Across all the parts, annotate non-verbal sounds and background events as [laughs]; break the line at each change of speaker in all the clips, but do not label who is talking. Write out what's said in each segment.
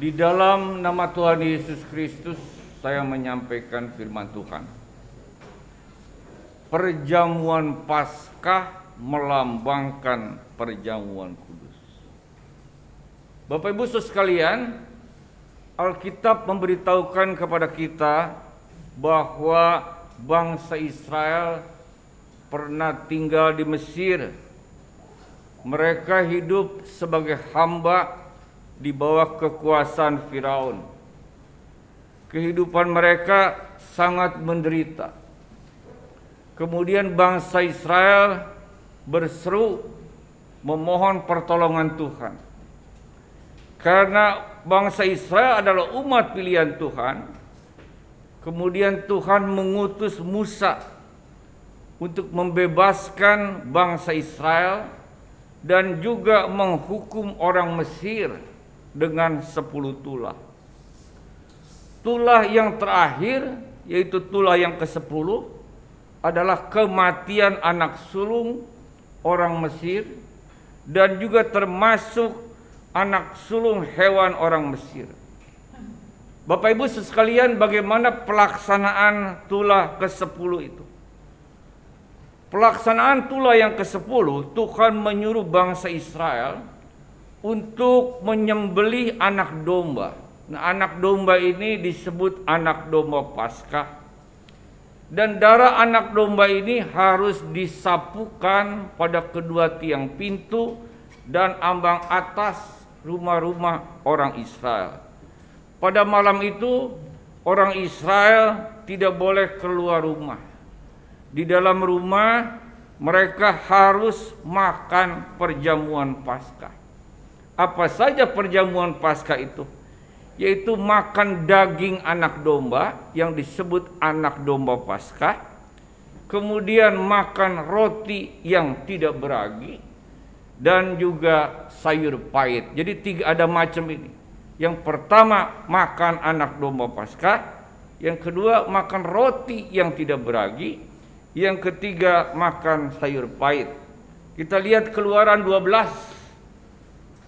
Di dalam nama Tuhan Yesus Kristus saya menyampaikan firman Tuhan. Perjamuan Paskah melambangkan perjamuan kudus. Bapak Ibu Saudara sekalian, Alkitab memberitahukan kepada kita bahwa bangsa Israel pernah tinggal di Mesir. Mereka hidup sebagai hamba di bawah kekuasaan Firaun. Kehidupan mereka sangat menderita. Kemudian bangsa Israel berseru memohon pertolongan Tuhan. Karena bangsa Israel adalah umat pilihan Tuhan, kemudian Tuhan mengutus Musa untuk membebaskan bangsa Israel dan juga menghukum orang Mesir dengan sepuluh tulah. Tulah yang terakhir yaitu tulah yang ke sepuluh adalah kematian anak sulung orang Mesir dan juga termasuk anak sulung hewan orang Mesir. Bapak Ibu sekalian bagaimana pelaksanaan tulah ke-10 itu? Pelaksanaan tulah yang ke-10 Tuhan menyuruh bangsa Israel untuk menyembelih anak domba. Nah, anak domba ini disebut anak domba Paskah dan darah anak domba ini harus disapukan pada kedua tiang pintu dan ambang atas rumah-rumah orang Israel. Pada malam itu, orang Israel tidak boleh keluar rumah. Di dalam rumah, mereka harus makan perjamuan Paskah apa saja perjamuan Paskah itu yaitu makan daging anak domba yang disebut anak domba Paskah kemudian makan roti yang tidak beragi dan juga sayur pahit jadi tiga ada macam ini yang pertama makan anak domba Paskah yang kedua makan roti yang tidak beragi yang ketiga makan sayur pahit kita lihat keluaran 12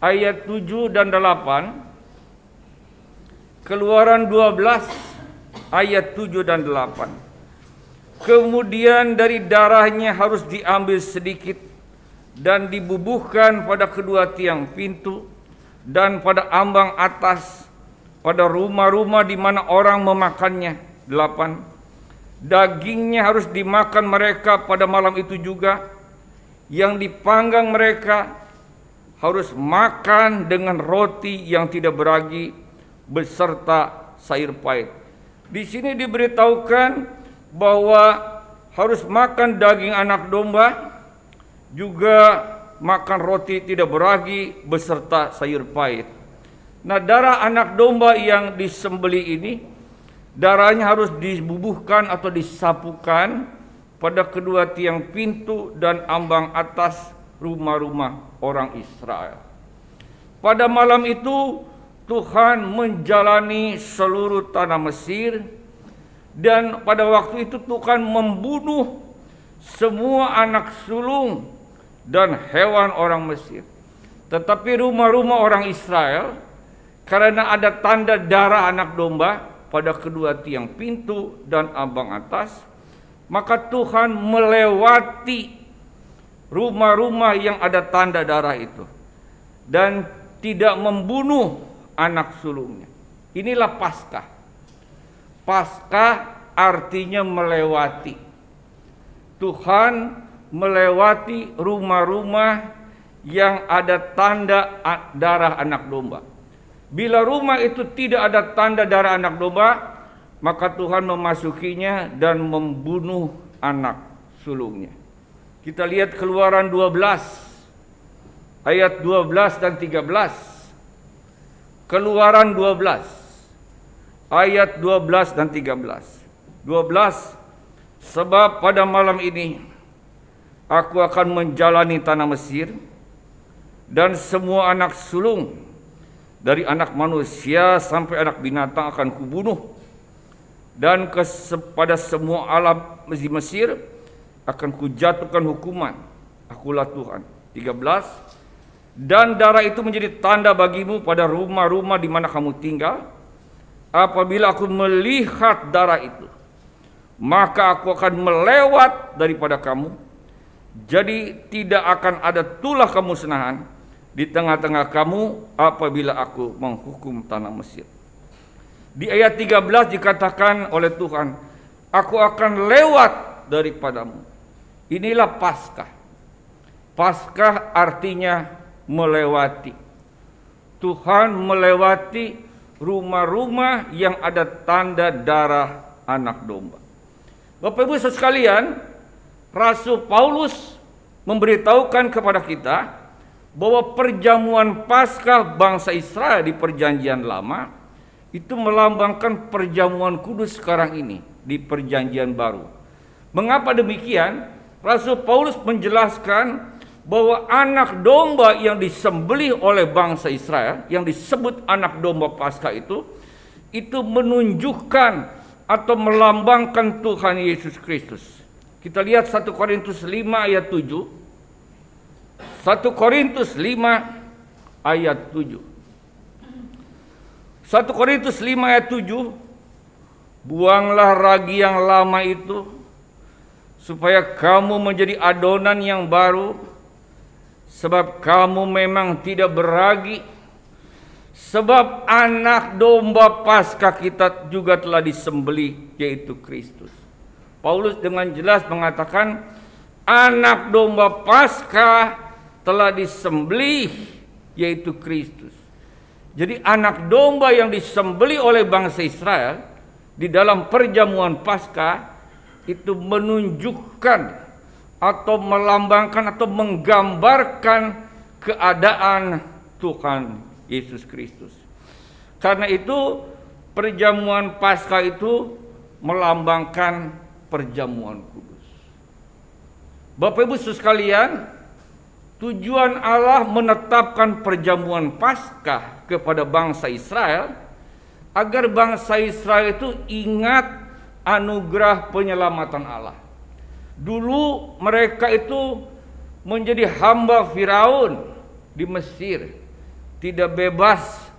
ayat 7 dan 8 Keluaran 12 ayat 7 dan 8 Kemudian dari darahnya harus diambil sedikit dan dibubuhkan pada kedua tiang pintu dan pada ambang atas pada rumah-rumah di mana orang memakannya. 8 Dagingnya harus dimakan mereka pada malam itu juga yang dipanggang mereka harus makan dengan roti yang tidak beragi beserta sayur pahit. Di sini diberitahukan bahwa harus makan daging anak domba juga makan roti tidak beragi beserta sayur pahit. Nah, darah anak domba yang disembeli ini darahnya harus dibubuhkan atau disapukan pada kedua tiang pintu dan ambang atas rumah-rumah orang Israel. Pada malam itu Tuhan menjalani seluruh tanah Mesir dan pada waktu itu Tuhan membunuh semua anak sulung dan hewan orang Mesir. Tetapi rumah-rumah orang Israel karena ada tanda darah anak domba pada kedua tiang pintu dan ambang atas, maka Tuhan melewati rumah-rumah yang ada tanda darah itu dan tidak membunuh anak sulungnya. Inilah pasca. Pasca artinya melewati. Tuhan melewati rumah-rumah yang ada tanda darah anak domba. Bila rumah itu tidak ada tanda darah anak domba, maka Tuhan memasukinya dan membunuh anak sulungnya. Kita lihat keluaran 12 ayat 12 dan 13. Keluaran 12 ayat 12 dan 13. 12 sebab pada malam ini aku akan menjalani tanah Mesir dan semua anak sulung dari anak manusia sampai anak binatang akan kubunuh dan pada semua alam di Mesir akan kujatuhkan hukuman akulah Tuhan 13 dan darah itu menjadi tanda bagimu pada rumah-rumah di mana kamu tinggal apabila aku melihat darah itu maka aku akan melewat daripada kamu jadi tidak akan ada tulah kamu kemusnahan di tengah-tengah kamu apabila aku menghukum tanah Mesir di ayat 13 dikatakan oleh Tuhan aku akan lewat daripadamu Inilah Paskah. Paskah artinya melewati. Tuhan melewati rumah-rumah yang ada tanda darah anak domba. Bapak Ibu sekalian, Rasul Paulus memberitahukan kepada kita bahwa perjamuan Paskah bangsa Israel di perjanjian lama itu melambangkan perjamuan kudus sekarang ini di perjanjian baru. Mengapa demikian? Rasul Paulus menjelaskan bahwa anak domba yang disembelih oleh bangsa Israel yang disebut anak domba pasca itu itu menunjukkan atau melambangkan Tuhan Yesus Kristus. Kita lihat 1 Korintus 5 ayat 7. 1 Korintus 5 ayat 7. 1 Korintus 5 ayat 7 Buanglah ragi yang lama itu supaya kamu menjadi adonan yang baru sebab kamu memang tidak beragi sebab anak domba pasca kita juga telah disembelih yaitu Kristus Paulus dengan jelas mengatakan anak domba pasca telah disembelih yaitu Kristus jadi anak domba yang disembelih oleh bangsa Israel di dalam perjamuan Paskah itu menunjukkan atau melambangkan atau menggambarkan keadaan Tuhan Yesus Kristus. Karena itu perjamuan Paskah itu melambangkan perjamuan kudus. Bapak Ibu sekalian, tujuan Allah menetapkan perjamuan Paskah kepada bangsa Israel agar bangsa Israel itu ingat anugerah penyelamatan Allah. Dulu mereka itu menjadi hamba Firaun di Mesir, tidak bebas,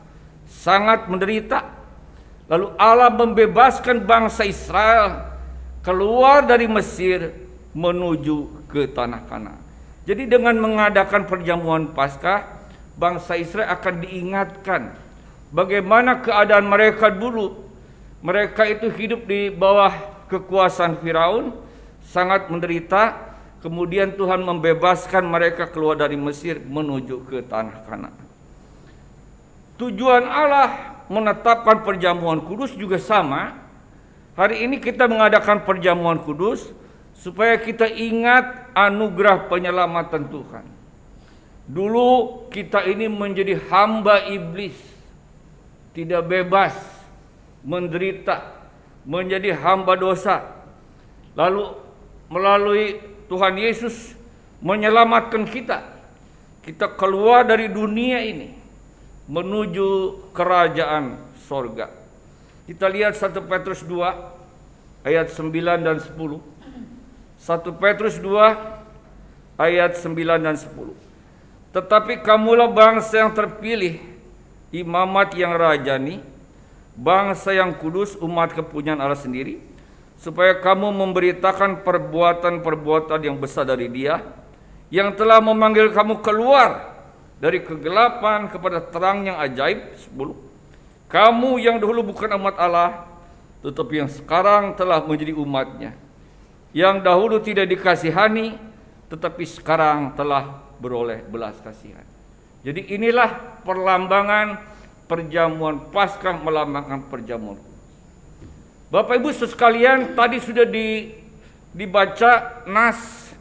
sangat menderita. Lalu Allah membebaskan bangsa Israel keluar dari Mesir menuju ke tanah Kana. Jadi dengan mengadakan perjamuan Paskah, bangsa Israel akan diingatkan bagaimana keadaan mereka dulu mereka itu hidup di bawah kekuasaan Firaun, sangat menderita. Kemudian Tuhan membebaskan mereka keluar dari Mesir menuju ke tanah Kanaan. Tujuan Allah menetapkan perjamuan kudus juga sama. Hari ini kita mengadakan perjamuan kudus supaya kita ingat anugerah penyelamatan Tuhan. Dulu kita ini menjadi hamba iblis, tidak bebas menderita, menjadi hamba dosa, lalu melalui Tuhan Yesus menyelamatkan kita. Kita keluar dari dunia ini menuju kerajaan sorga. Kita lihat 1 Petrus 2 ayat 9 dan 10. 1 Petrus 2 ayat 9 dan 10. Tetapi kamulah bangsa yang terpilih, imamat yang rajani, bangsa yang kudus, umat kepunyaan Allah sendiri, supaya kamu memberitakan perbuatan-perbuatan yang besar dari Dia, yang telah memanggil kamu keluar dari kegelapan kepada terang yang ajaib. 10. Kamu yang dahulu bukan umat Allah, tetapi yang sekarang telah menjadi umatnya. Yang dahulu tidak dikasihani, tetapi sekarang telah beroleh belas kasihan. Jadi inilah perlambangan perjamuan Paskah melambangkan perjamuan Bapak Ibu sekalian tadi sudah di, dibaca nas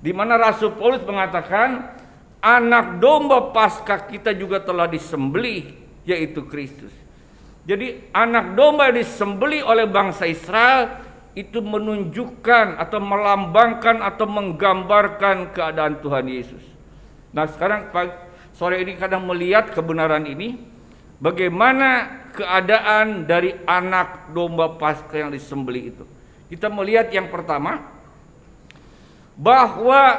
di mana Rasul Paulus mengatakan anak domba Paskah kita juga telah disembelih yaitu Kristus. Jadi anak domba yang disembelih oleh bangsa Israel itu menunjukkan atau melambangkan atau menggambarkan keadaan Tuhan Yesus. Nah sekarang sore ini kadang melihat kebenaran ini Bagaimana keadaan dari anak domba pasca yang disembeli itu? Kita melihat yang pertama bahwa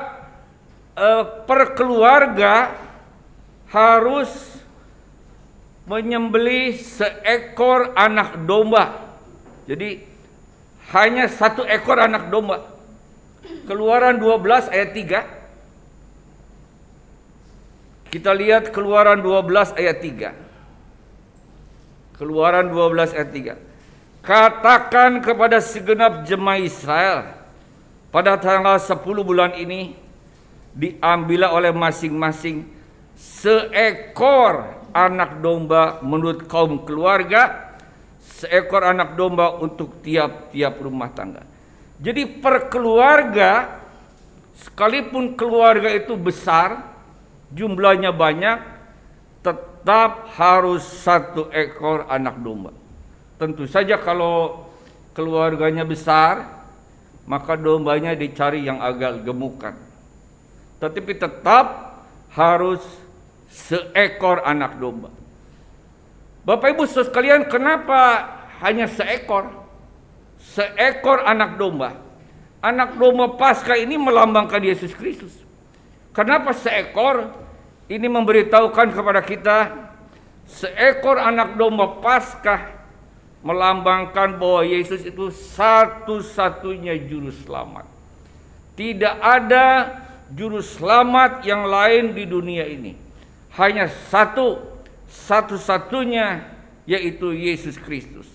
eh, perkeluarga harus menyembeli seekor anak domba. Jadi hanya satu ekor anak domba. Keluaran 12 ayat 3. Kita lihat Keluaran 12 ayat 3. Keluaran 12 ayat 3. Katakan kepada segenap jemaah Israel pada tanggal 10 bulan ini diambil oleh masing-masing seekor anak domba menurut kaum keluarga, seekor anak domba untuk tiap-tiap rumah tangga. Jadi per keluarga sekalipun keluarga itu besar, jumlahnya banyak, tetap tetap harus satu ekor anak domba. Tentu saja kalau keluarganya besar, maka dombanya dicari yang agak gemukan. Tetapi tetap harus seekor anak domba. Bapak Ibu sekalian, kenapa hanya seekor? Seekor anak domba. Anak domba Paskah ini melambangkan Yesus Kristus. Kenapa seekor? Ini memberitahukan kepada kita seekor anak domba Paskah melambangkan bahwa Yesus itu satu-satunya juru selamat. Tidak ada juru selamat yang lain di dunia ini. Hanya satu, satu-satunya yaitu Yesus Kristus.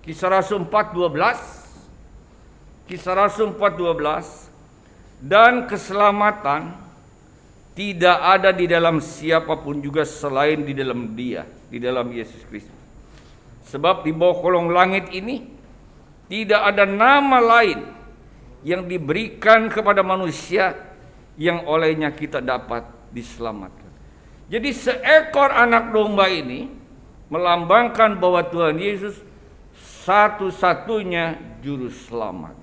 Kisah Rasul 4:12 Kisah Rasul 4:12 dan keselamatan tidak ada di dalam siapapun juga selain di dalam Dia, di dalam Yesus Kristus. Sebab di bawah kolong langit ini tidak ada nama lain yang diberikan kepada manusia yang olehnya kita dapat diselamatkan. Jadi seekor anak domba ini melambangkan bahwa Tuhan Yesus satu-satunya juru selamat.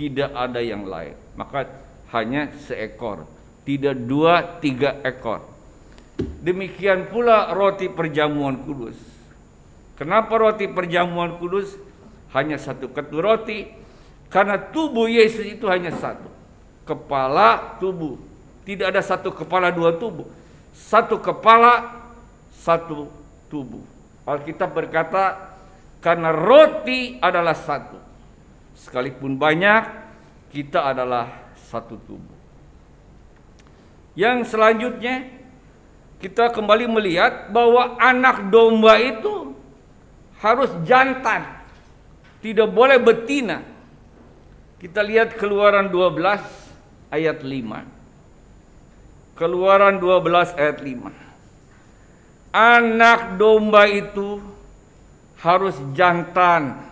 Tidak ada yang lain. Maka hanya seekor tidak dua tiga ekor demikian pula roti perjamuan kudus kenapa roti perjamuan kudus hanya satu ketu roti karena tubuh Yesus itu hanya satu kepala tubuh tidak ada satu kepala dua tubuh satu kepala satu tubuh Alkitab berkata karena roti adalah satu sekalipun banyak kita adalah satu tubuh yang selanjutnya kita kembali melihat bahwa anak domba itu harus jantan, tidak boleh betina. Kita lihat Keluaran 12 ayat 5. Keluaran 12 ayat 5. Anak domba itu harus jantan,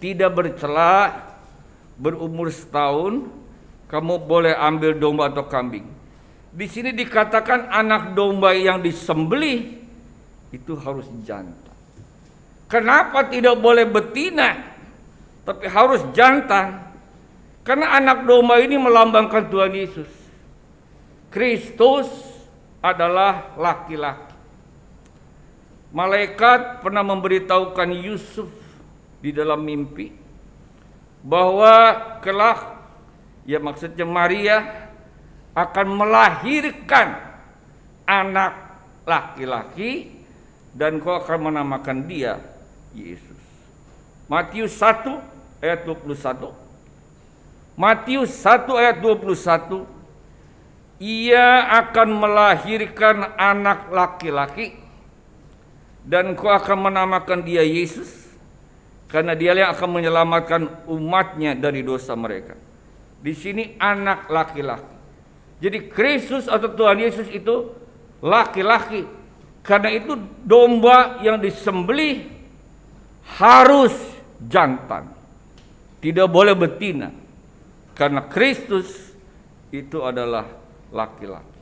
tidak bercela, berumur setahun, kamu boleh ambil domba atau kambing. Di sini dikatakan anak domba yang disembelih itu harus jantan. Kenapa tidak boleh betina? Tapi harus jantan. Karena anak domba ini melambangkan Tuhan Yesus. Kristus adalah laki-laki. Malaikat pernah memberitahukan Yusuf di dalam mimpi bahwa kelak ya maksudnya Maria akan melahirkan anak laki-laki dan kau akan menamakan dia Yesus. Matius 1 ayat 21. Matius 1 ayat 21 ia akan melahirkan anak laki-laki dan kau akan menamakan dia Yesus karena dia yang akan menyelamatkan umatnya dari dosa mereka. Di sini anak laki-laki. Jadi Kristus atau Tuhan Yesus itu laki-laki. Karena itu domba yang disembelih harus jantan. Tidak boleh betina. Karena Kristus itu adalah laki-laki.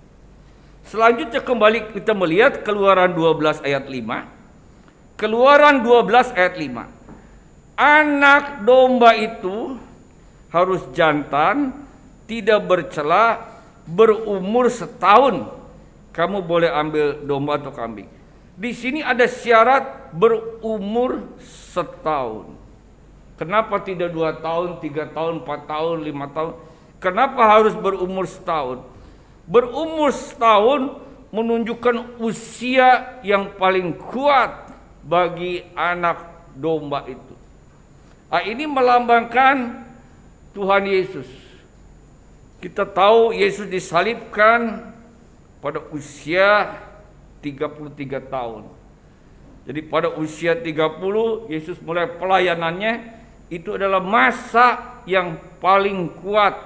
Selanjutnya kembali kita melihat Keluaran 12 ayat 5. Keluaran 12 ayat 5. Anak domba itu harus jantan, tidak bercela berumur setahun kamu boleh ambil domba atau kambing. Di sini ada syarat berumur setahun. Kenapa tidak dua tahun, tiga tahun, empat tahun, lima tahun? Kenapa harus berumur setahun? Berumur setahun menunjukkan usia yang paling kuat bagi anak domba itu. Nah, ini melambangkan Tuhan Yesus kita tahu Yesus disalibkan pada usia 33 tahun. Jadi pada usia 30 Yesus mulai pelayanannya itu adalah masa yang paling kuat.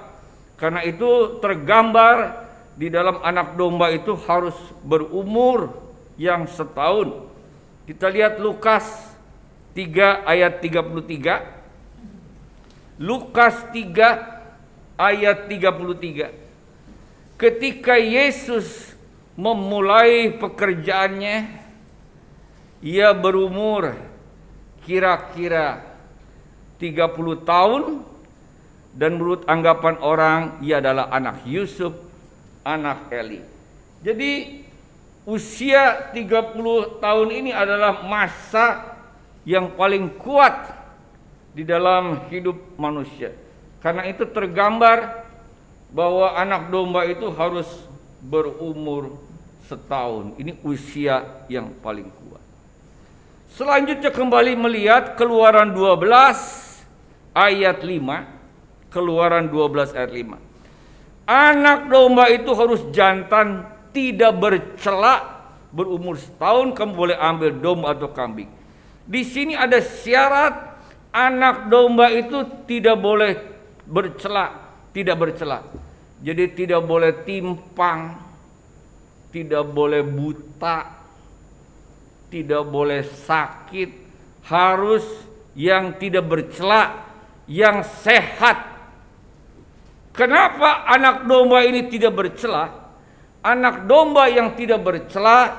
Karena itu tergambar di dalam anak domba itu harus berumur yang setahun. Kita lihat Lukas 3 ayat 33. Lukas 3 ayat 33. Ketika Yesus memulai pekerjaannya, ia berumur kira-kira 30 tahun dan menurut anggapan orang ia adalah anak Yusuf, anak Eli. Jadi usia 30 tahun ini adalah masa yang paling kuat di dalam hidup manusia. Karena itu tergambar bahwa anak domba itu harus berumur setahun. Ini usia yang paling kuat. Selanjutnya kembali melihat keluaran 12 ayat 5. Keluaran 12 ayat 5. Anak domba itu harus jantan, tidak bercelak, berumur setahun kamu boleh ambil domba atau kambing. Di sini ada syarat anak domba itu tidak boleh bercela, tidak bercela. Jadi tidak boleh timpang, tidak boleh buta, tidak boleh sakit, harus yang tidak bercela, yang sehat. Kenapa anak domba ini tidak bercela? Anak domba yang tidak bercela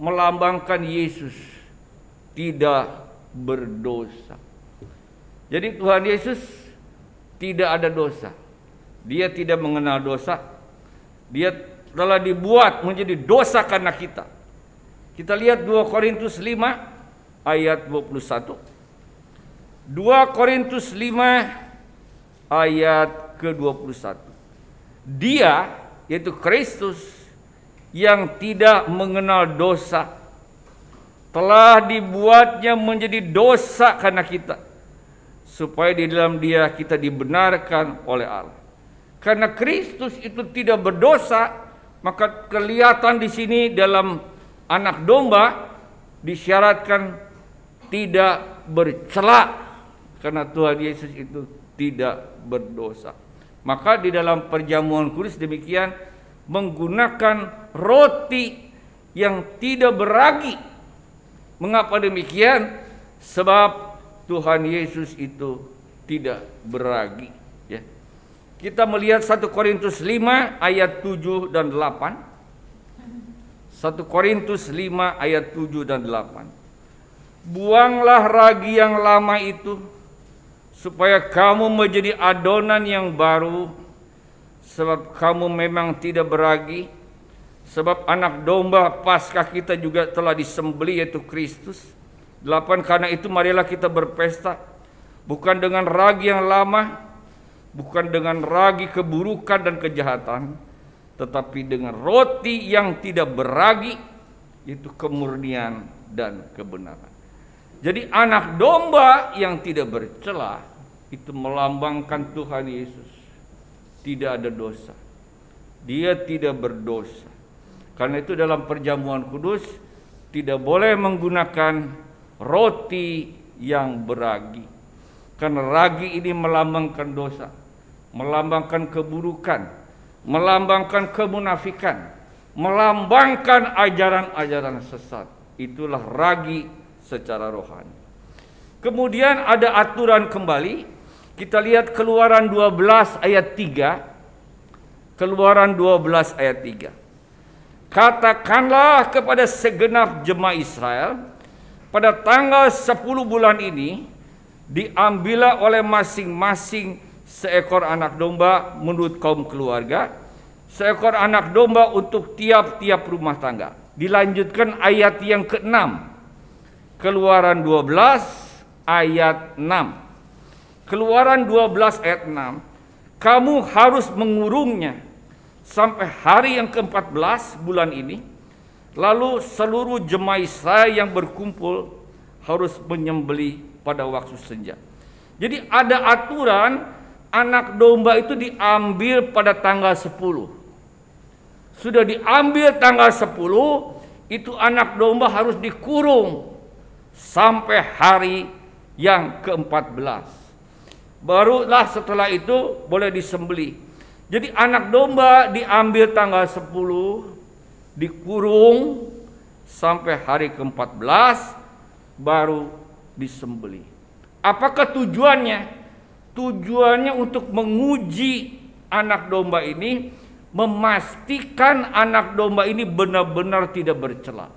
melambangkan Yesus tidak berdosa. Jadi Tuhan Yesus tidak ada dosa. Dia tidak mengenal dosa. Dia telah dibuat menjadi dosa karena kita. Kita lihat 2 Korintus 5 ayat 21. 2 Korintus 5 ayat ke-21. Dia yaitu Kristus yang tidak mengenal dosa telah dibuatnya menjadi dosa karena kita supaya di dalam dia kita dibenarkan oleh Allah. Karena Kristus itu tidak berdosa, maka kelihatan di sini dalam anak domba disyaratkan tidak bercela karena Tuhan Yesus itu tidak berdosa. Maka di dalam perjamuan kudus demikian menggunakan roti yang tidak beragi. Mengapa demikian? Sebab Tuhan Yesus itu tidak beragi ya. Kita melihat 1 Korintus 5 ayat 7 dan 8. 1 Korintus 5 ayat 7 dan 8. Buanglah ragi yang lama itu supaya kamu menjadi adonan yang baru sebab kamu memang tidak beragi sebab anak domba paskah kita juga telah disembelih yaitu Kristus Delapan, karena itu marilah kita berpesta, bukan dengan ragi yang lama, bukan dengan ragi keburukan dan kejahatan, tetapi dengan roti yang tidak beragi, yaitu kemurnian dan kebenaran. Jadi anak domba yang tidak bercelah, itu melambangkan Tuhan Yesus. Tidak ada dosa. Dia tidak berdosa. Karena itu dalam perjamuan kudus, tidak boleh menggunakan roti yang beragi. Karena ragi ini melambangkan dosa, melambangkan keburukan, melambangkan kemunafikan, melambangkan ajaran-ajaran sesat. Itulah ragi secara rohani. Kemudian ada aturan kembali. Kita lihat Keluaran 12 ayat 3. Keluaran 12 ayat 3. Katakanlah kepada segenap jemaah Israel, pada tanggal 10 bulan ini diambil oleh masing-masing seekor anak domba menurut kaum keluarga, seekor anak domba untuk tiap-tiap rumah tangga. Dilanjutkan ayat yang ke-6. Keluaran 12 ayat 6. Keluaran 12 ayat 6. Kamu harus mengurungnya sampai hari yang ke-14 bulan ini Lalu seluruh saya yang berkumpul harus menyembeli pada waktu senja. Jadi ada aturan anak domba itu diambil pada tanggal 10. Sudah diambil tanggal 10, itu anak domba harus dikurung sampai hari yang ke-14. Barulah setelah itu boleh disembeli. Jadi anak domba diambil tanggal 10, dikurung sampai hari ke-14 baru disembeli. Apakah tujuannya? Tujuannya untuk menguji anak domba ini, memastikan anak domba ini benar-benar tidak bercela.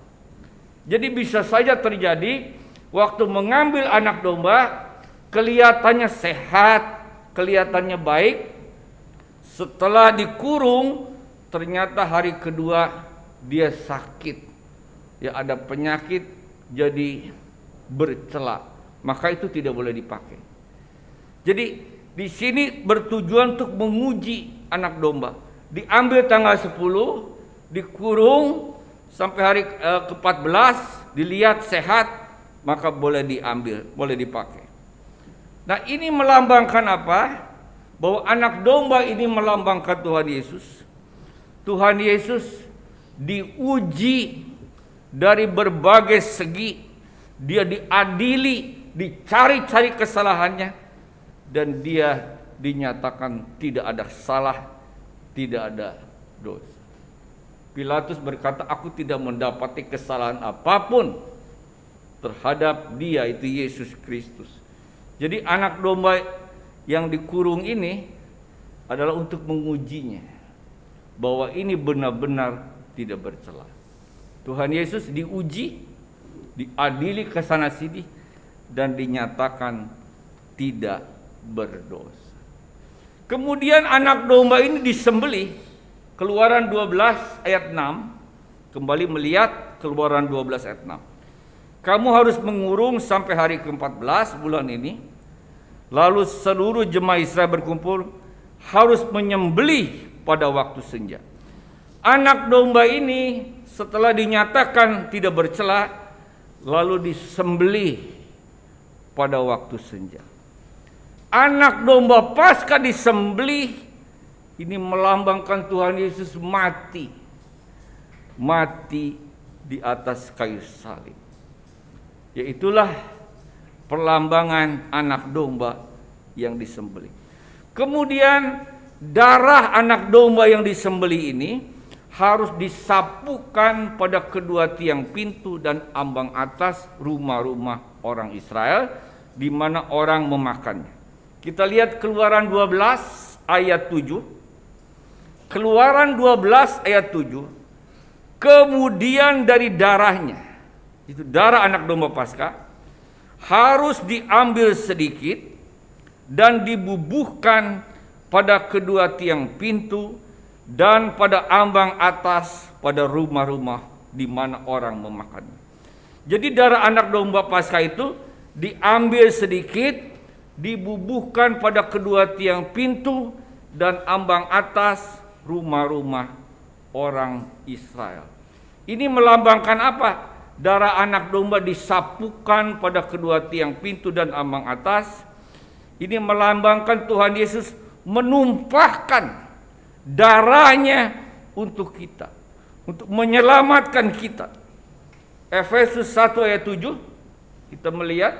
Jadi bisa saja terjadi waktu mengambil anak domba kelihatannya sehat, kelihatannya baik. Setelah dikurung ternyata hari kedua dia sakit ya ada penyakit jadi bercela maka itu tidak boleh dipakai jadi di sini bertujuan untuk menguji anak domba diambil tanggal 10 dikurung sampai hari eh, ke-14 dilihat sehat maka boleh diambil boleh dipakai nah ini melambangkan apa bahwa anak domba ini melambangkan Tuhan Yesus Tuhan Yesus diuji dari berbagai segi, dia diadili, dicari-cari kesalahannya, dan dia dinyatakan tidak ada salah, tidak ada dosa. Pilatus berkata, "Aku tidak mendapati kesalahan apapun terhadap dia itu Yesus Kristus." Jadi anak domba yang dikurung ini adalah untuk mengujinya bahwa ini benar-benar tidak bercela. Tuhan Yesus diuji, diadili ke sana sini dan dinyatakan tidak berdosa. Kemudian anak domba ini disembelih. Keluaran 12 ayat 6. Kembali melihat Keluaran 12 ayat 6. Kamu harus mengurung sampai hari ke-14 bulan ini. Lalu seluruh jemaah Israel berkumpul harus menyembelih pada waktu senja anak domba ini setelah dinyatakan tidak bercela lalu disembelih pada waktu senja. Anak domba pasca disembelih ini melambangkan Tuhan Yesus mati. Mati di atas kayu salib. Yaitulah perlambangan anak domba yang disembelih. Kemudian darah anak domba yang disembelih ini harus disapukan pada kedua tiang pintu dan ambang atas rumah-rumah orang Israel di mana orang memakannya. Kita lihat Keluaran 12 ayat 7. Keluaran 12 ayat 7. Kemudian dari darahnya, itu darah anak domba Paskah harus diambil sedikit dan dibubuhkan pada kedua tiang pintu dan pada ambang atas pada rumah-rumah di mana orang memakannya. Jadi darah anak domba Paskah itu diambil sedikit, dibubuhkan pada kedua tiang pintu dan ambang atas rumah-rumah orang Israel. Ini melambangkan apa? Darah anak domba disapukan pada kedua tiang pintu dan ambang atas. Ini melambangkan Tuhan Yesus menumpahkan darahnya untuk kita, untuk menyelamatkan kita. Efesus 1 ayat 7 kita melihat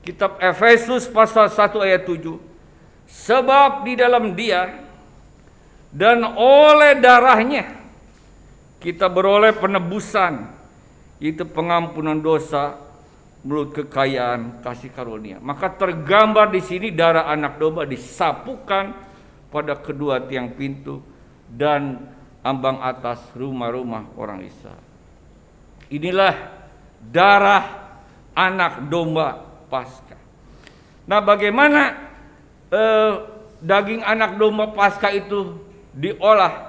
kitab Efesus pasal 1 ayat 7 sebab di dalam dia dan oleh darahnya kita beroleh penebusan yaitu pengampunan dosa menurut kekayaan kasih karunia. Maka tergambar di sini darah anak domba disapukan pada kedua tiang pintu dan ambang atas rumah-rumah orang Israel. Inilah darah anak domba pasca. Nah, bagaimana eh, daging anak domba pasca itu diolah?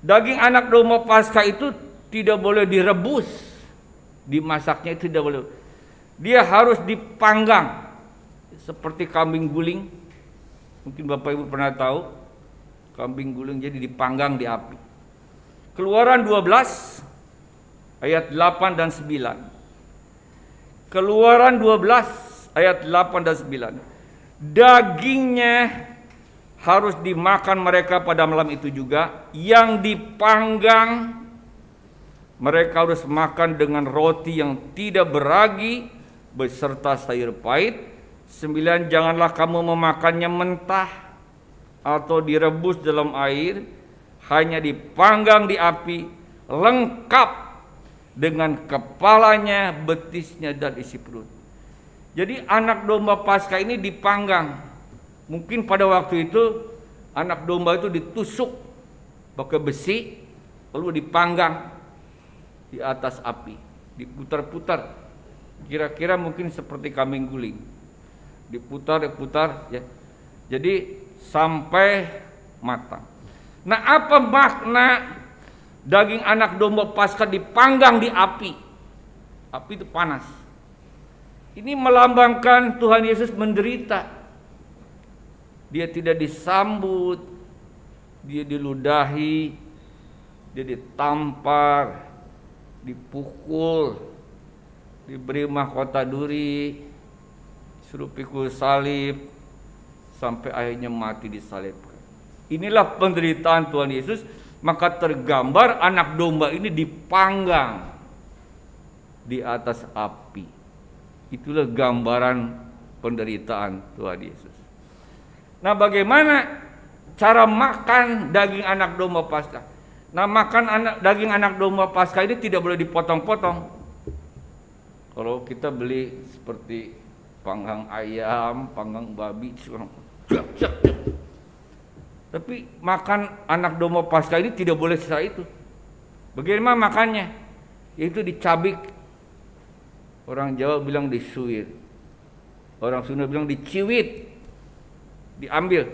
Daging anak domba pasca itu tidak boleh direbus, dimasaknya itu tidak boleh. Dia harus dipanggang seperti kambing guling Mungkin Bapak Ibu pernah tahu kambing guling jadi dipanggang di api. Keluaran 12 ayat 8 dan 9. Keluaran 12 ayat 8 dan 9. Dagingnya harus dimakan mereka pada malam itu juga yang dipanggang mereka harus makan dengan roti yang tidak beragi beserta sayur pahit Sembilan, janganlah kamu memakannya mentah atau direbus dalam air, hanya dipanggang di api, lengkap dengan kepalanya, betisnya, dan isi perut. Jadi anak domba pasca ini dipanggang. Mungkin pada waktu itu anak domba itu ditusuk pakai besi, lalu dipanggang di atas api, diputar-putar. Kira-kira mungkin seperti kambing guling diputar diputar ya jadi sampai matang nah apa makna daging anak domba pasca dipanggang di api api itu panas ini melambangkan Tuhan Yesus menderita dia tidak disambut dia diludahi dia ditampar dipukul diberi mahkota duri suruh pikul salib sampai akhirnya mati disalibkan. Inilah penderitaan Tuhan Yesus, maka tergambar anak domba ini dipanggang di atas api. Itulah gambaran penderitaan Tuhan Yesus. Nah, bagaimana cara makan daging anak domba Paskah? Nah, makan anak, daging anak domba Paskah ini tidak boleh dipotong-potong. Kalau kita beli seperti panggang ayam, panggang babi, tapi makan anak domba pasca ini tidak boleh sisa itu. Bagaimana makannya? Itu dicabik. Orang Jawa bilang disuir, Orang Sunda bilang diciwit. Diambil.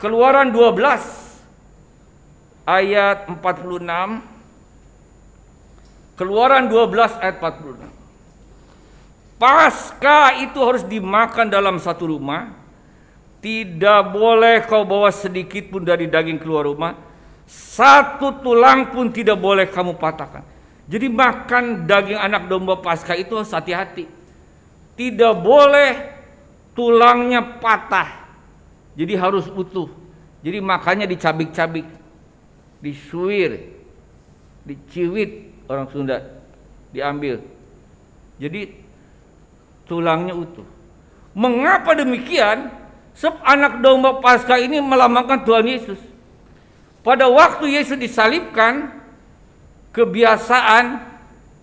Keluaran 12 ayat 46. Keluaran 12 ayat 46. Pasca itu harus dimakan dalam satu rumah. Tidak boleh kau bawa sedikit pun dari daging keluar rumah. Satu tulang pun tidak boleh kamu patahkan. Jadi makan daging anak domba pasca itu harus hati-hati. Tidak boleh tulangnya patah. Jadi harus utuh. Jadi makannya dicabik-cabik, disuir, diciwit orang Sunda, diambil. Jadi tulangnya utuh. Mengapa demikian? Sebab anak domba pasca ini melambangkan Tuhan Yesus. Pada waktu Yesus disalibkan, kebiasaan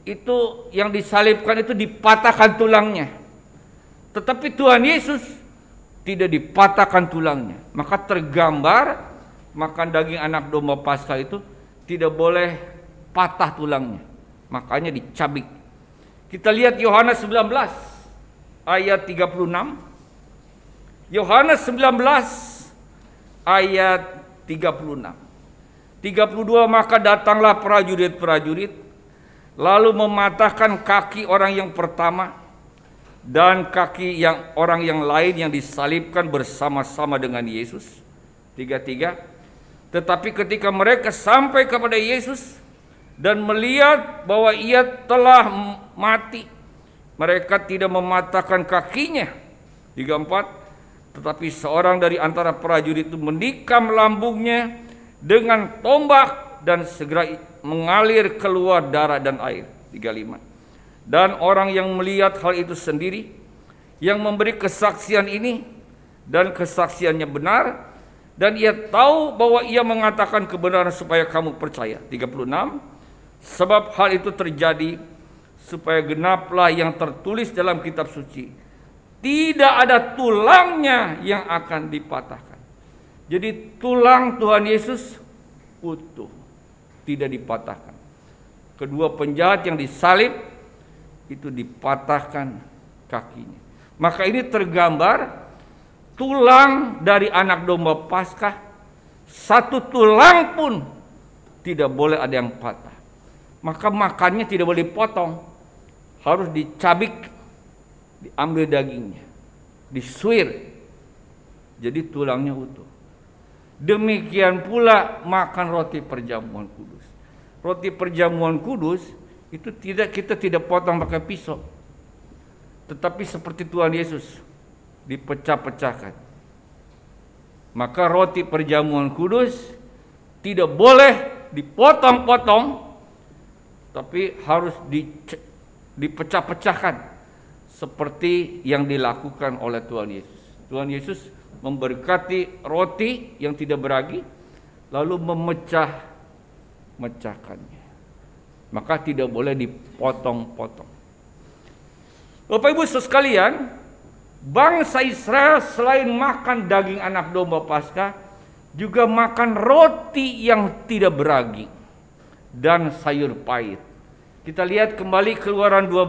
itu yang disalibkan itu dipatahkan tulangnya. Tetapi Tuhan Yesus tidak dipatahkan tulangnya. Maka tergambar makan daging anak domba pasca itu tidak boleh patah tulangnya. Makanya dicabik. Kita lihat Yohanes 19 ayat 36 Yohanes 19 ayat 36 32 maka datanglah prajurit-prajurit lalu mematahkan kaki orang yang pertama dan kaki yang orang yang lain yang disalibkan bersama-sama dengan Yesus. tiga Tetapi ketika mereka sampai kepada Yesus dan melihat bahwa ia telah mati, mereka tidak mematahkan kakinya. 34 Tetapi seorang dari antara prajurit itu menikam lambungnya dengan tombak dan segera mengalir keluar darah dan air. 35 Dan orang yang melihat hal itu sendiri yang memberi kesaksian ini dan kesaksiannya benar dan ia tahu bahwa ia mengatakan kebenaran supaya kamu percaya. 36 Sebab hal itu terjadi supaya genaplah yang tertulis dalam kitab suci. Tidak ada tulangnya yang akan dipatahkan. Jadi tulang Tuhan Yesus utuh, tidak dipatahkan. Kedua penjahat yang disalib itu dipatahkan kakinya. Maka ini tergambar tulang dari anak domba Paskah satu tulang pun tidak boleh ada yang patah. Maka makannya tidak boleh potong harus dicabik, diambil dagingnya, disuir, jadi tulangnya utuh. Demikian pula makan roti perjamuan kudus. Roti perjamuan kudus itu tidak kita tidak potong pakai pisau, tetapi seperti Tuhan Yesus dipecah-pecahkan. Maka roti perjamuan kudus tidak boleh dipotong-potong, tapi harus dicek dipecah-pecahkan seperti yang dilakukan oleh Tuhan Yesus. Tuhan Yesus memberkati roti yang tidak beragi lalu memecah mecahkannya. Maka tidak boleh dipotong-potong. Bapak Ibu sekalian, bangsa Israel selain makan daging anak domba Paskah juga makan roti yang tidak beragi dan sayur pahit. Kita lihat kembali keluaran 12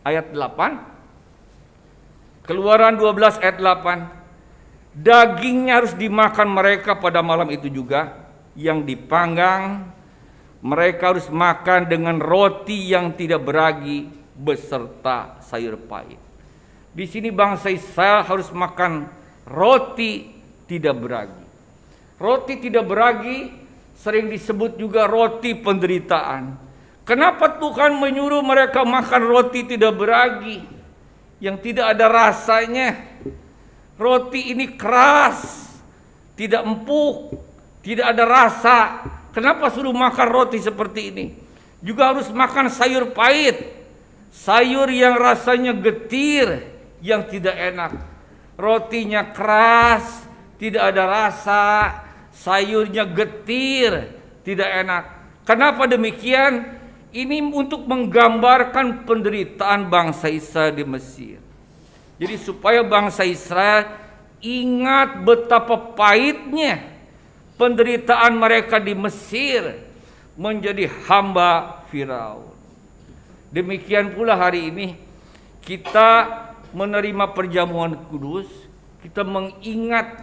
ayat 8. Keluaran 12 ayat 8. Dagingnya harus dimakan mereka pada malam itu juga yang dipanggang mereka harus makan dengan roti yang tidak beragi beserta sayur pahit. Di sini bangsa Israel harus makan roti tidak beragi. Roti tidak beragi sering disebut juga roti penderitaan Kenapa Tuhan menyuruh mereka makan roti tidak beragi yang tidak ada rasanya? Roti ini keras, tidak empuk, tidak ada rasa. Kenapa suruh makan roti seperti ini? Juga harus makan sayur pahit, sayur yang rasanya getir, yang tidak enak. Rotinya keras, tidak ada rasa, sayurnya getir, tidak enak. Kenapa demikian? Ini untuk menggambarkan penderitaan bangsa Israel di Mesir. Jadi supaya bangsa Israel ingat betapa pahitnya penderitaan mereka di Mesir menjadi hamba Firaun. Demikian pula hari ini kita menerima perjamuan kudus, kita mengingat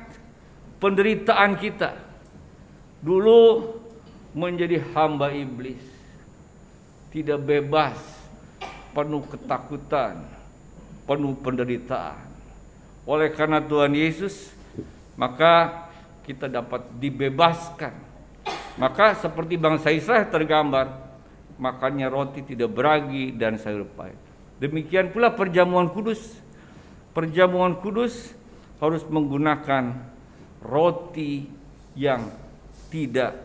penderitaan kita. Dulu menjadi hamba iblis tidak bebas, penuh ketakutan, penuh penderitaan. Oleh karena Tuhan Yesus, maka kita dapat dibebaskan. Maka seperti bangsa Israel tergambar, makanya roti tidak beragi dan sayur pahit. Demikian pula perjamuan kudus. Perjamuan kudus harus menggunakan roti yang tidak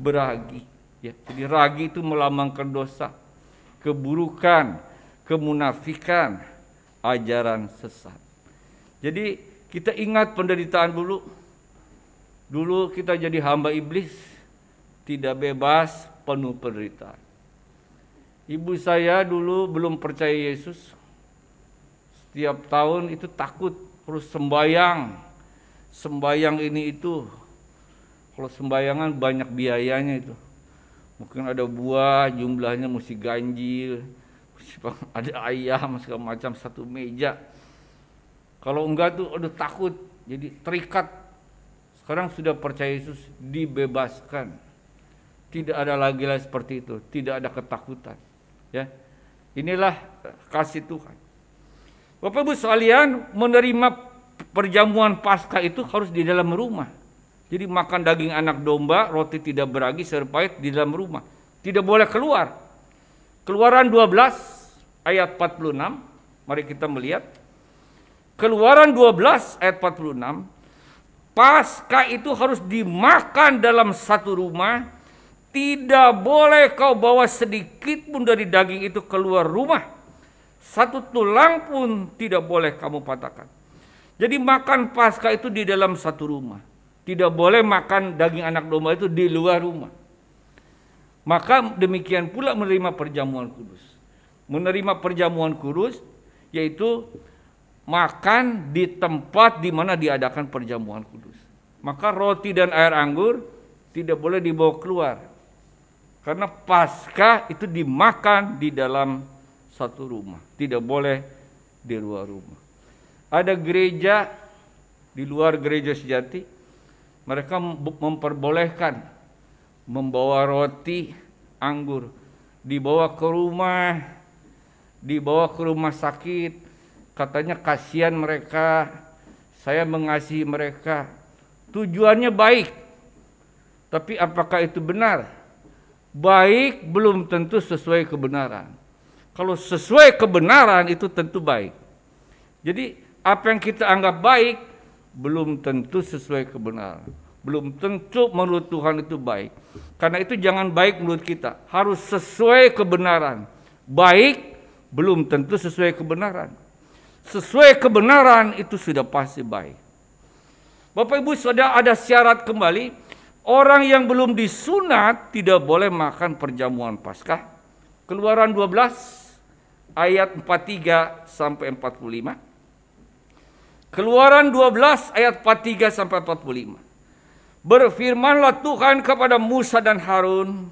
beragi. Ya, jadi ragi itu melambangkan dosa, keburukan, kemunafikan, ajaran sesat. Jadi kita ingat penderitaan dulu. Dulu kita jadi hamba iblis, tidak bebas, penuh penderitaan. Ibu saya dulu belum percaya Yesus. Setiap tahun itu takut harus sembayang. Sembayang ini itu kalau sembayangan banyak biayanya itu mungkin ada buah jumlahnya mesti ganjil [laughs] ada ayam segala macam satu meja kalau enggak tuh udah takut jadi terikat sekarang sudah percaya Yesus dibebaskan tidak ada lagi lah seperti itu tidak ada ketakutan ya inilah kasih Tuhan Bapak Ibu sekalian menerima perjamuan pasca itu harus di dalam rumah jadi makan daging anak domba, roti tidak beragi, serpait di dalam rumah. Tidak boleh keluar. Keluaran 12 ayat 46. Mari kita melihat. Keluaran 12 ayat 46. Pasca itu harus dimakan dalam satu rumah. Tidak boleh kau bawa sedikit pun dari daging itu keluar rumah. Satu tulang pun tidak boleh kamu patahkan. Jadi makan pasca itu di dalam satu rumah tidak boleh makan daging anak domba itu di luar rumah. Maka demikian pula menerima perjamuan kudus. Menerima perjamuan kudus yaitu makan di tempat di mana diadakan perjamuan kudus. Maka roti dan air anggur tidak boleh dibawa keluar. Karena pasca itu dimakan di dalam satu rumah, tidak boleh di luar rumah. Ada gereja di luar gereja sejati, mereka memperbolehkan membawa roti anggur dibawa ke rumah dibawa ke rumah sakit katanya kasihan mereka saya mengasihi mereka tujuannya baik tapi apakah itu benar baik belum tentu sesuai kebenaran kalau sesuai kebenaran itu tentu baik jadi apa yang kita anggap baik belum tentu sesuai kebenaran. Belum tentu menurut Tuhan itu baik. Karena itu jangan baik menurut kita, harus sesuai kebenaran. Baik belum tentu sesuai kebenaran. Sesuai kebenaran itu sudah pasti baik. Bapak Ibu sudah ada syarat kembali, orang yang belum disunat tidak boleh makan perjamuan Paskah. Keluaran 12 ayat 43 sampai 45. Keluaran 12 ayat 43 sampai 45. Berfirmanlah Tuhan kepada Musa dan Harun,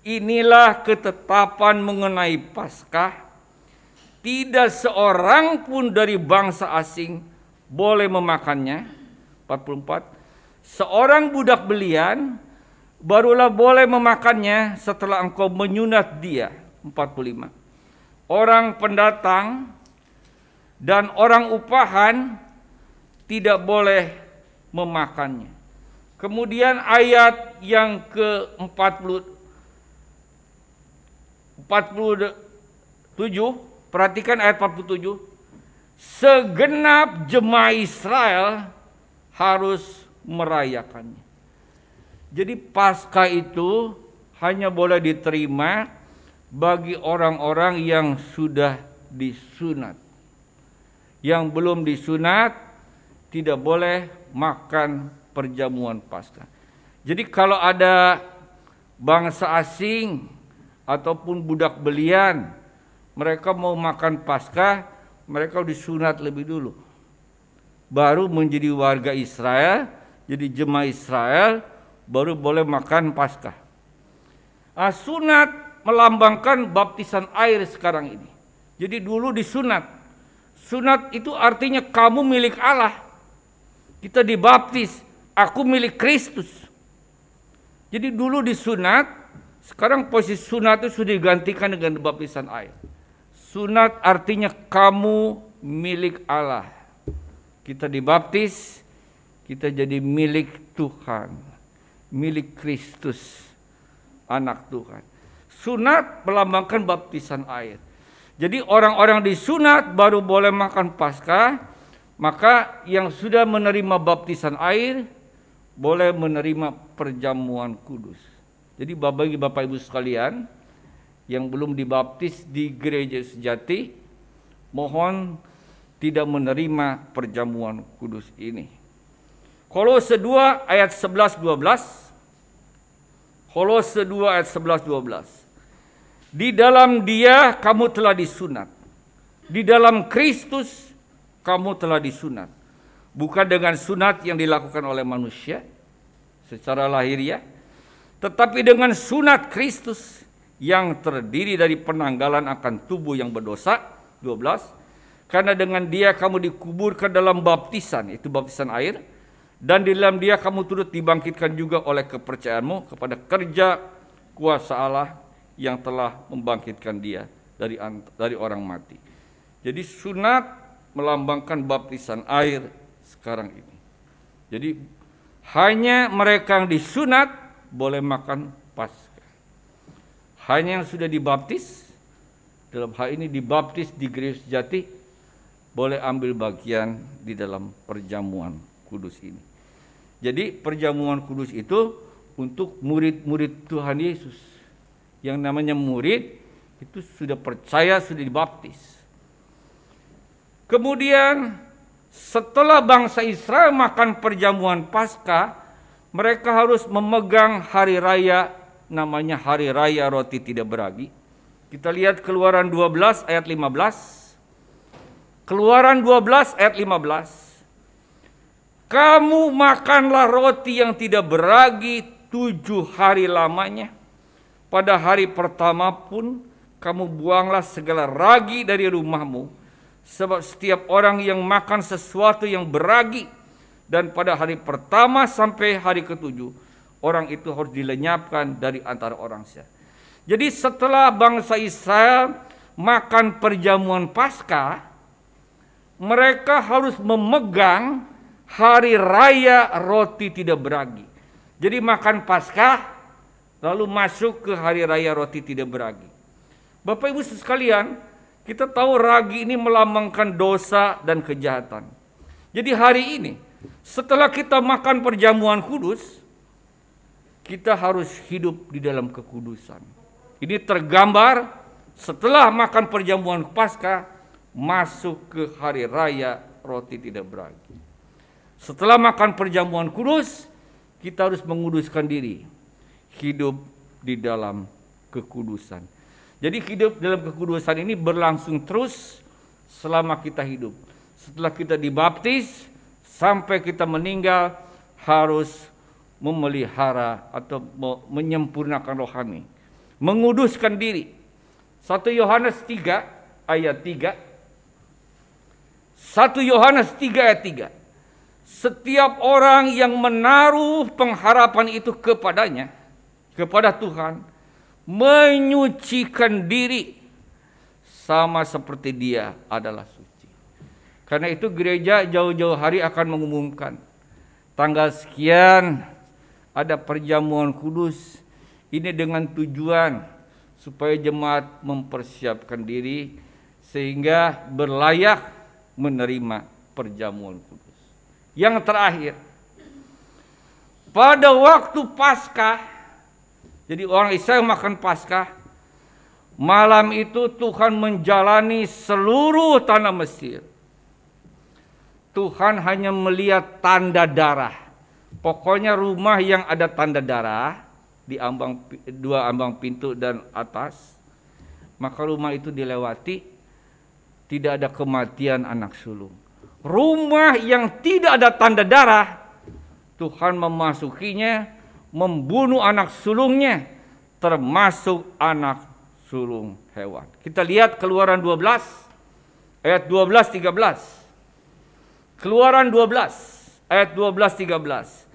inilah ketetapan mengenai Paskah. Tidak seorang pun dari bangsa asing boleh memakannya. 44. Seorang budak belian barulah boleh memakannya setelah engkau menyunat dia. 45. Orang pendatang dan orang upahan tidak boleh memakannya. Kemudian ayat yang ke-40 47 perhatikan ayat 47 segenap jemaah Israel harus merayakannya. Jadi pasca itu hanya boleh diterima bagi orang-orang yang sudah disunat. Yang belum disunat tidak boleh makan perjamuan pasca. Jadi kalau ada bangsa asing ataupun budak belian, mereka mau makan pasca, mereka disunat lebih dulu. Baru menjadi warga Israel, jadi jemaah Israel, baru boleh makan pasca. Nah, ah, sunat melambangkan baptisan air sekarang ini. Jadi dulu disunat. Sunat itu artinya kamu milik Allah. Kita dibaptis, aku milik Kristus. Jadi dulu disunat, sekarang posisi sunat itu sudah digantikan dengan baptisan air. Sunat artinya kamu milik Allah. Kita dibaptis, kita jadi milik Tuhan, milik Kristus, anak Tuhan. Sunat melambangkan baptisan air. Jadi orang-orang disunat baru boleh makan Paskah, maka yang sudah menerima baptisan air boleh menerima perjamuan kudus. Jadi bagi Bapak Ibu sekalian yang belum dibaptis di gereja sejati, mohon tidak menerima perjamuan kudus ini. Kolose 2 ayat 11 12 Kolose 2 ayat 11 12 Di dalam dia kamu telah disunat. Di dalam Kristus kamu telah disunat. Bukan dengan sunat yang dilakukan oleh manusia secara lahiriah, tetapi dengan sunat Kristus yang terdiri dari penanggalan akan tubuh yang berdosa 12 karena dengan dia kamu dikuburkan dalam baptisan itu baptisan air dan di dalam dia kamu turut dibangkitkan juga oleh kepercayaanmu kepada kerja kuasa Allah yang telah membangkitkan dia dari dari orang mati. Jadi sunat melambangkan baptisan air sekarang ini. Jadi hanya mereka yang disunat boleh makan pasca. Hanya yang sudah dibaptis dalam hal ini dibaptis di gereja sejati boleh ambil bagian di dalam perjamuan kudus ini. Jadi perjamuan kudus itu untuk murid-murid Tuhan Yesus. Yang namanya murid itu sudah percaya, sudah dibaptis Kemudian setelah bangsa Israel makan perjamuan pasca, mereka harus memegang hari raya namanya hari raya roti tidak beragi. Kita lihat Keluaran 12 ayat 15. Keluaran 12 ayat 15. Kamu makanlah roti yang tidak beragi tujuh hari lamanya. Pada hari pertama pun kamu buanglah segala ragi dari rumahmu Sebab setiap orang yang makan sesuatu yang beragi dan pada hari pertama sampai hari ketujuh orang itu harus dilenyapkan dari antara orang saya. Jadi setelah bangsa Israel makan perjamuan pasca, mereka harus memegang hari raya roti tidak beragi. Jadi makan pasca, lalu masuk ke hari raya roti tidak beragi. Bapak Ibu sekalian, kita tahu ragi ini melambangkan dosa dan kejahatan. Jadi hari ini setelah kita makan perjamuan kudus, kita harus hidup di dalam kekudusan. Ini tergambar setelah makan perjamuan pasca masuk ke hari raya roti tidak beragi. Setelah makan perjamuan kudus, kita harus menguduskan diri, hidup di dalam kekudusan. Jadi hidup dalam kekudusan ini berlangsung terus selama kita hidup. Setelah kita dibaptis sampai kita meninggal harus memelihara atau menyempurnakan rohani, menguduskan diri. 1 Yohanes 3 ayat 3 1 Yohanes 3 ayat 3 Setiap orang yang menaruh pengharapan itu kepadanya kepada Tuhan menyucikan diri sama seperti dia adalah suci. Karena itu gereja jauh-jauh hari akan mengumumkan tanggal sekian ada perjamuan kudus ini dengan tujuan supaya jemaat mempersiapkan diri sehingga berlayak menerima perjamuan kudus. Yang terakhir, pada waktu Paskah jadi orang Israel makan Pasca malam itu Tuhan menjalani seluruh tanah Mesir. Tuhan hanya melihat tanda darah. Pokoknya rumah yang ada tanda darah di ambang dua ambang pintu dan atas, maka rumah itu dilewati tidak ada kematian anak sulung. Rumah yang tidak ada tanda darah, Tuhan memasukinya membunuh anak sulungnya termasuk anak sulung hewan. Kita lihat Keluaran 12 ayat 12 13. Keluaran 12 ayat 12 13.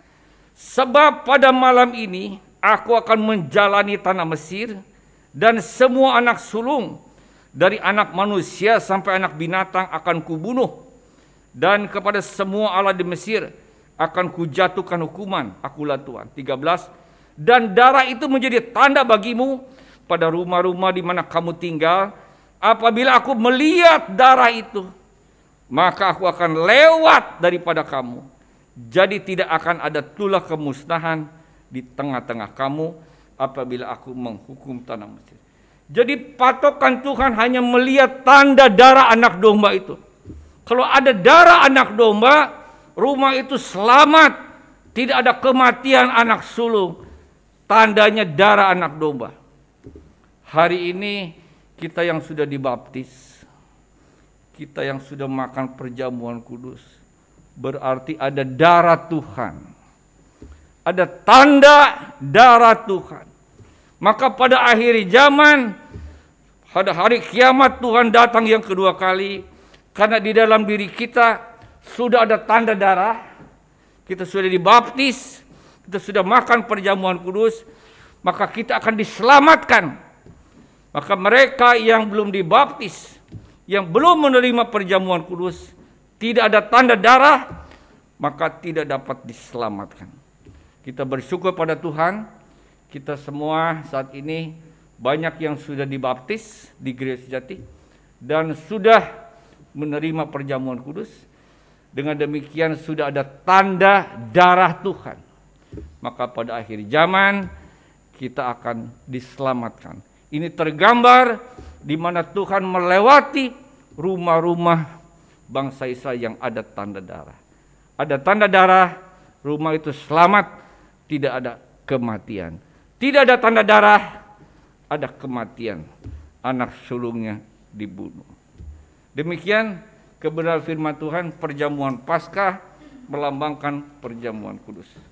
Sebab pada malam ini aku akan menjalani tanah Mesir dan semua anak sulung dari anak manusia sampai anak binatang akan kubunuh dan kepada semua Allah di Mesir akan kujatuhkan hukuman, akulah Tuhan. 13 Dan darah itu menjadi tanda bagimu pada rumah-rumah di mana kamu tinggal. Apabila aku melihat darah itu, maka aku akan lewat daripada kamu. Jadi tidak akan ada tulah kemusnahan di tengah-tengah kamu apabila aku menghukum tanah Mesir. Jadi patokan Tuhan hanya melihat tanda darah anak domba itu. Kalau ada darah anak domba, rumah itu selamat. Tidak ada kematian anak sulung. Tandanya darah anak domba. Hari ini kita yang sudah dibaptis, kita yang sudah makan perjamuan kudus, berarti ada darah Tuhan. Ada tanda darah Tuhan. Maka pada akhir zaman, pada hari kiamat Tuhan datang yang kedua kali, karena di dalam diri kita sudah ada tanda darah, kita sudah dibaptis, kita sudah makan perjamuan kudus, maka kita akan diselamatkan. Maka mereka yang belum dibaptis, yang belum menerima perjamuan kudus, tidak ada tanda darah, maka tidak dapat diselamatkan. Kita bersyukur pada Tuhan, kita semua saat ini banyak yang sudah dibaptis di gereja sejati dan sudah menerima perjamuan kudus dengan demikian sudah ada tanda darah Tuhan. Maka pada akhir zaman kita akan diselamatkan. Ini tergambar di mana Tuhan melewati rumah-rumah bangsa Israel yang ada tanda darah. Ada tanda darah, rumah itu selamat, tidak ada kematian. Tidak ada tanda darah, ada kematian. Anak sulungnya dibunuh. Demikian kebenaran firman Tuhan perjamuan Paskah melambangkan perjamuan kudus.